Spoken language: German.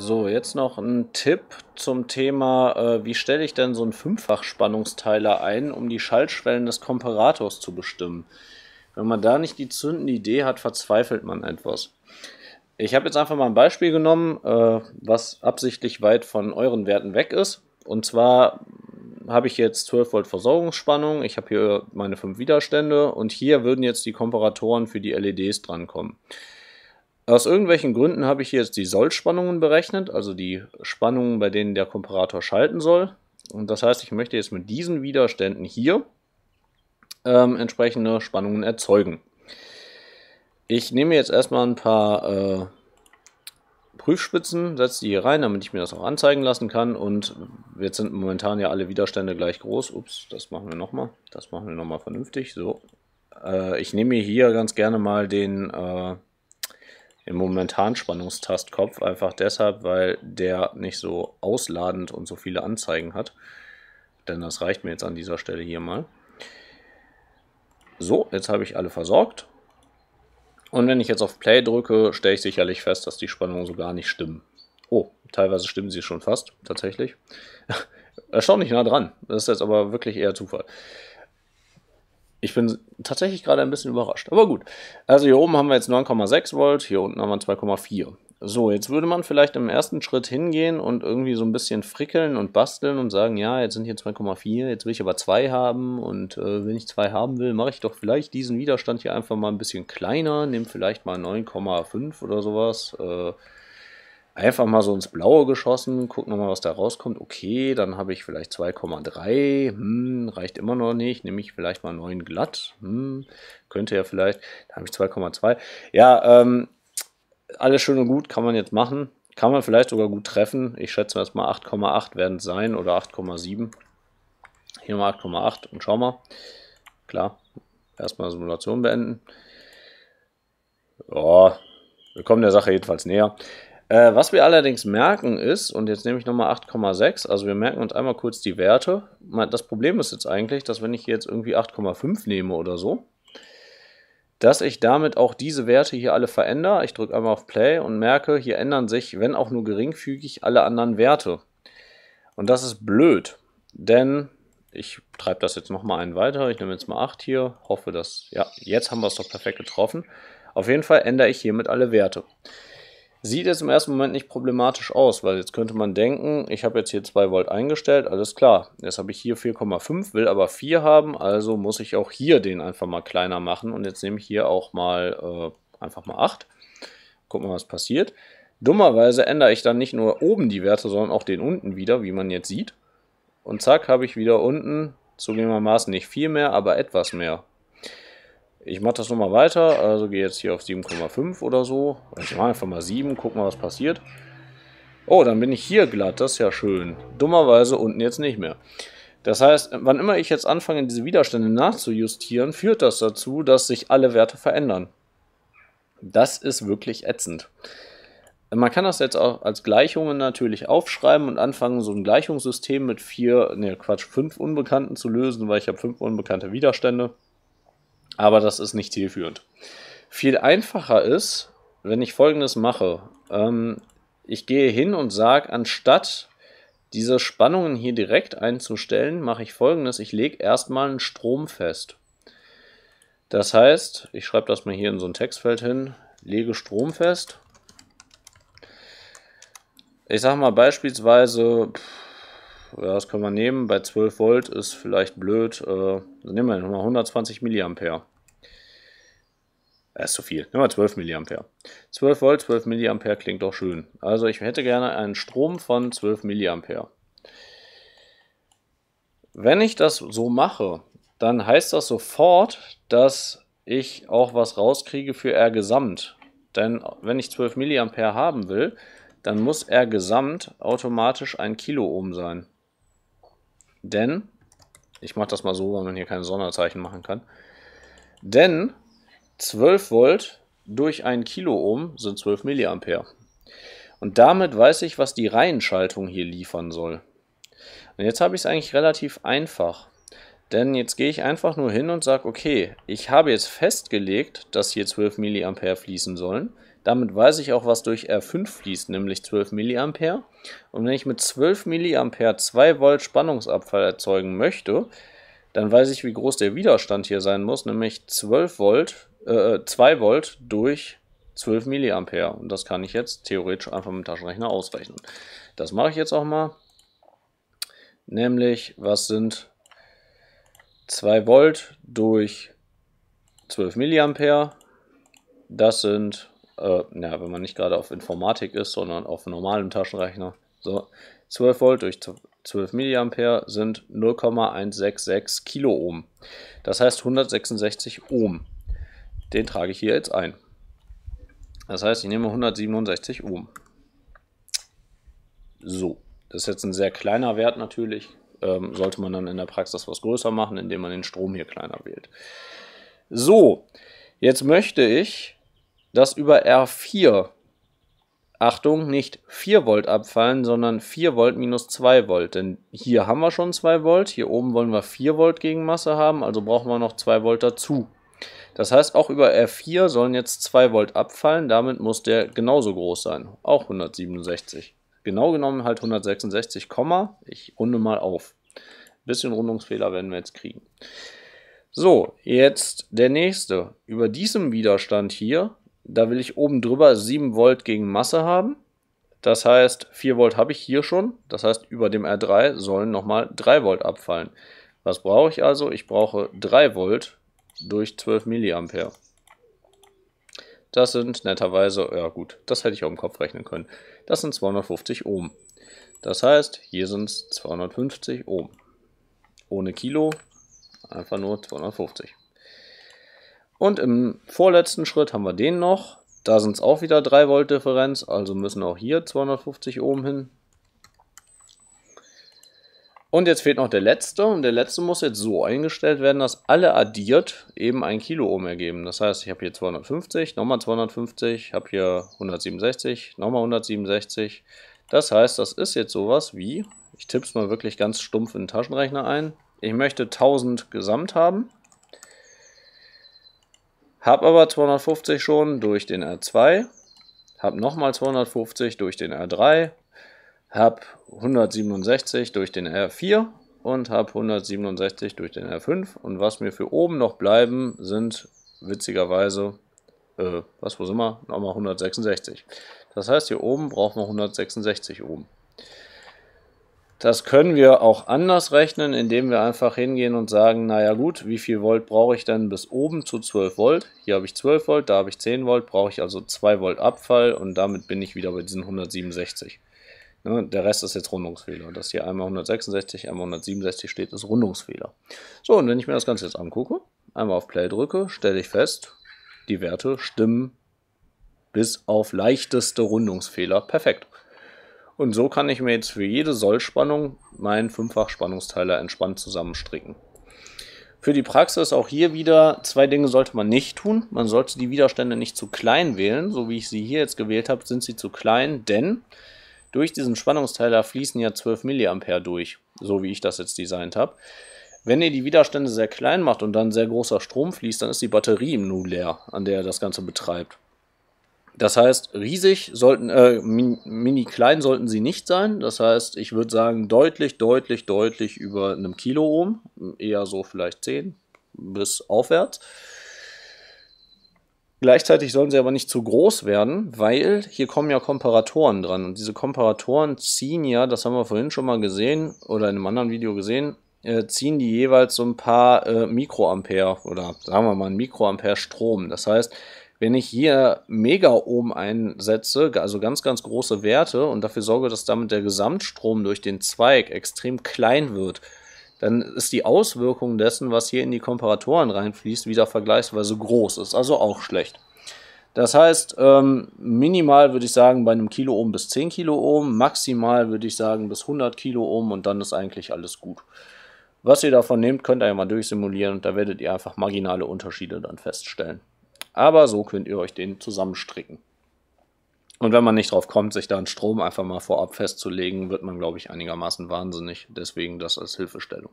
So, jetzt noch ein Tipp zum Thema, äh, wie stelle ich denn so einen Fünffachspannungsteiler ein, um die Schaltschwellen des Komparators zu bestimmen. Wenn man da nicht die zündende Idee hat, verzweifelt man etwas. Ich habe jetzt einfach mal ein Beispiel genommen, äh, was absichtlich weit von euren Werten weg ist. Und zwar habe ich jetzt 12 Volt Versorgungsspannung, ich habe hier meine 5 Widerstände und hier würden jetzt die Komparatoren für die LEDs drankommen. kommen. Aus irgendwelchen Gründen habe ich hier jetzt die Sollspannungen berechnet, also die Spannungen, bei denen der Komparator schalten soll. Und das heißt, ich möchte jetzt mit diesen Widerständen hier ähm, entsprechende Spannungen erzeugen. Ich nehme jetzt erstmal ein paar äh, Prüfspitzen, setze die hier rein, damit ich mir das auch anzeigen lassen kann. Und jetzt sind momentan ja alle Widerstände gleich groß. Ups, das machen wir nochmal. Das machen wir nochmal vernünftig. So, äh, ich nehme hier ganz gerne mal den... Äh, im momentanen Spannungstastkopf, einfach deshalb, weil der nicht so ausladend und so viele Anzeigen hat. Denn das reicht mir jetzt an dieser Stelle hier mal. So, jetzt habe ich alle versorgt. Und wenn ich jetzt auf Play drücke, stelle ich sicherlich fest, dass die Spannungen so gar nicht stimmen. Oh, teilweise stimmen sie schon fast, tatsächlich. Erstaunlich nah dran. Das ist jetzt aber wirklich eher Zufall ich bin tatsächlich gerade ein bisschen überrascht. Aber gut. Also hier oben haben wir jetzt 9,6 Volt, hier unten haben wir 2,4. So, jetzt würde man vielleicht im ersten Schritt hingehen und irgendwie so ein bisschen frickeln und basteln und sagen, ja, jetzt sind hier 2,4, jetzt will ich aber 2 haben und äh, wenn ich 2 haben will, mache ich doch vielleicht diesen Widerstand hier einfach mal ein bisschen kleiner, nehme vielleicht mal 9,5 oder sowas. Äh, einfach mal so ins Blaue geschossen, guck nochmal, was da rauskommt. Okay, dann habe ich vielleicht 2,3, hm, reicht immer noch nicht, nehme ich vielleicht mal 9 glatt, hm, könnte ja vielleicht, da habe ich 2,2. Ja, ähm, alles schön und gut, kann man jetzt machen, kann man vielleicht sogar gut treffen. Ich schätze erstmal 8,8 werden es sein oder 8,7. Hier mal 8,8 und schau mal. Klar, erstmal Simulation beenden. Ja, wir kommen der Sache jedenfalls näher. Äh, was wir allerdings merken ist, und jetzt nehme ich nochmal 8,6, also wir merken uns einmal kurz die Werte. Das Problem ist jetzt eigentlich, dass wenn ich jetzt irgendwie 8,5 nehme oder so, dass ich damit auch diese Werte hier alle verändere. Ich drücke einmal auf Play und merke, hier ändern sich, wenn auch nur geringfügig, alle anderen Werte. Und das ist blöd, denn ich treibe das jetzt nochmal einen weiter. Ich nehme jetzt mal 8 hier, hoffe, dass, ja, jetzt haben wir es doch perfekt getroffen. Auf jeden Fall ändere ich hiermit alle Werte. Sieht jetzt im ersten Moment nicht problematisch aus, weil jetzt könnte man denken, ich habe jetzt hier 2 Volt eingestellt, alles klar. Jetzt habe ich hier 4,5, will aber 4 haben, also muss ich auch hier den einfach mal kleiner machen und jetzt nehme ich hier auch mal äh, einfach mal 8. Gucken wir, mal, was passiert. Dummerweise ändere ich dann nicht nur oben die Werte, sondern auch den unten wieder, wie man jetzt sieht. Und zack, habe ich wieder unten zugegebenermaßen nicht viel mehr, aber etwas mehr. Ich mache das nochmal weiter, also gehe jetzt hier auf 7,5 oder so. Ich mache einfach mal 7, guck mal, was passiert. Oh, dann bin ich hier glatt, das ist ja schön. Dummerweise unten jetzt nicht mehr. Das heißt, wann immer ich jetzt anfange, diese Widerstände nachzujustieren, führt das dazu, dass sich alle Werte verändern. Das ist wirklich ätzend. Man kann das jetzt auch als Gleichungen natürlich aufschreiben und anfangen, so ein Gleichungssystem mit vier, ne Quatsch, fünf Unbekannten zu lösen, weil ich habe fünf unbekannte Widerstände. Aber das ist nicht zielführend. Viel einfacher ist, wenn ich folgendes mache. Ähm, ich gehe hin und sage, anstatt diese Spannungen hier direkt einzustellen, mache ich folgendes. Ich lege erstmal einen Strom fest. Das heißt, ich schreibe das mal hier in so ein Textfeld hin, lege Strom fest. Ich sage mal beispielsweise, pff, ja, das können wir nehmen, bei 12 Volt ist vielleicht blöd, äh, nehmen wir nochmal 120 Milliampere äh, ist zu viel. Nimm mal 12 mA. 12 Volt, 12 mA klingt doch schön. Also ich hätte gerne einen Strom von 12 mA. Wenn ich das so mache, dann heißt das sofort, dass ich auch was rauskriege für R gesamt. Denn wenn ich 12 mA haben will, dann muss R gesamt automatisch ein Kiloohm sein. Denn, ich mache das mal so, weil man hier keine Sonderzeichen machen kann, denn 12 Volt durch ein Kiloohm sind 12 Milliampere. Und damit weiß ich, was die Reihenschaltung hier liefern soll. Und jetzt habe ich es eigentlich relativ einfach. Denn jetzt gehe ich einfach nur hin und sage, okay, ich habe jetzt festgelegt, dass hier 12 mA fließen sollen. Damit weiß ich auch, was durch R5 fließt, nämlich 12 mA. Und wenn ich mit 12 mA 2 Volt Spannungsabfall erzeugen möchte, dann weiß ich, wie groß der Widerstand hier sein muss, nämlich 12 Volt äh, 2 äh, Volt durch 12 Milliampere. Und das kann ich jetzt theoretisch einfach mit dem Taschenrechner ausrechnen. Das mache ich jetzt auch mal. Nämlich, was sind 2 Volt durch 12 Milliampere? Das sind, äh, na, wenn man nicht gerade auf Informatik ist, sondern auf normalem Taschenrechner. So, 12 Volt durch 12 Milliampere sind 0,166 Kiloohm. Das heißt 166 Ohm. Den trage ich hier jetzt ein. Das heißt, ich nehme 167 Ohm. So, das ist jetzt ein sehr kleiner Wert natürlich. Ähm, sollte man dann in der Praxis was größer machen, indem man den Strom hier kleiner wählt. So, jetzt möchte ich, dass über R4, Achtung, nicht 4 Volt abfallen, sondern 4 Volt minus 2 Volt. Denn hier haben wir schon 2 Volt, hier oben wollen wir 4 Volt Gegenmasse haben, also brauchen wir noch 2 Volt dazu. Das heißt, auch über R4 sollen jetzt 2 Volt abfallen, damit muss der genauso groß sein, auch 167. Genau genommen halt 166, ich runde mal auf. Ein bisschen Rundungsfehler werden wir jetzt kriegen. So, jetzt der nächste. Über diesem Widerstand hier, da will ich oben drüber 7 Volt gegen Masse haben. Das heißt, 4 Volt habe ich hier schon. Das heißt, über dem R3 sollen nochmal 3 Volt abfallen. Was brauche ich also? Ich brauche 3 Volt durch 12 Milliampere. Das sind netterweise, ja gut, das hätte ich auch im Kopf rechnen können. Das sind 250 Ohm. Das heißt, hier sind es 250 Ohm. Ohne Kilo, einfach nur 250. Und im vorletzten Schritt haben wir den noch. Da sind es auch wieder 3 Volt Differenz, also müssen auch hier 250 Ohm hin. Und jetzt fehlt noch der letzte und der letzte muss jetzt so eingestellt werden, dass alle addiert eben ein Kiloohm ergeben. Das heißt, ich habe hier 250, nochmal 250, habe hier 167, nochmal 167. Das heißt, das ist jetzt sowas wie, ich tippe es mal wirklich ganz stumpf in den Taschenrechner ein, ich möchte 1000 gesamt haben, habe aber 250 schon durch den R2, habe nochmal 250 durch den R3 habe 167 durch den R4 und habe 167 durch den R5 und was mir für oben noch bleiben sind witzigerweise äh, was wo sind wir nochmal 166 das heißt hier oben braucht man 166 oben das können wir auch anders rechnen, indem wir einfach hingehen und sagen, naja gut, wie viel Volt brauche ich denn bis oben zu 12 Volt? Hier habe ich 12 Volt, da habe ich 10 Volt, brauche ich also 2 Volt Abfall und damit bin ich wieder bei diesen 167. Ne, der Rest ist jetzt Rundungsfehler. Dass hier einmal 166, einmal 167 steht, ist Rundungsfehler. So, und wenn ich mir das Ganze jetzt angucke, einmal auf Play drücke, stelle ich fest, die Werte stimmen bis auf leichteste Rundungsfehler perfekt. Und so kann ich mir jetzt für jede Sollspannung meinen Fünffach-Spannungsteiler entspannt zusammenstricken. Für die Praxis auch hier wieder zwei Dinge sollte man nicht tun. Man sollte die Widerstände nicht zu klein wählen. So wie ich sie hier jetzt gewählt habe, sind sie zu klein, denn durch diesen Spannungsteiler fließen ja 12 mA durch, so wie ich das jetzt designt habe. Wenn ihr die Widerstände sehr klein macht und dann sehr großer Strom fließt, dann ist die Batterie im Nu leer, an der ihr das Ganze betreibt. Das heißt, riesig sollten, äh, mini klein sollten sie nicht sein. Das heißt, ich würde sagen, deutlich, deutlich, deutlich über einem Kilo Ohm, eher so vielleicht 10 bis aufwärts. Gleichzeitig sollen sie aber nicht zu groß werden, weil hier kommen ja Komparatoren dran. Und diese Komparatoren ziehen ja, das haben wir vorhin schon mal gesehen oder in einem anderen Video gesehen, äh, ziehen die jeweils so ein paar äh, Mikroampere oder sagen wir mal ein Mikroampere Strom. Das heißt, wenn ich hier Megaohm einsetze, also ganz, ganz große Werte und dafür sorge, dass damit der Gesamtstrom durch den Zweig extrem klein wird, dann ist die Auswirkung dessen, was hier in die Komparatoren reinfließt, wieder vergleichsweise groß. Ist also auch schlecht. Das heißt, ähm, minimal würde ich sagen bei einem Kiloohm bis 10 Kiloohm, maximal würde ich sagen bis 100 Kiloohm und dann ist eigentlich alles gut. Was ihr davon nehmt, könnt ihr ja mal durchsimulieren und da werdet ihr einfach marginale Unterschiede dann feststellen. Aber so könnt ihr euch den zusammenstricken. Und wenn man nicht drauf kommt, sich da einen Strom einfach mal vorab festzulegen, wird man, glaube ich, einigermaßen wahnsinnig. Deswegen das als Hilfestellung.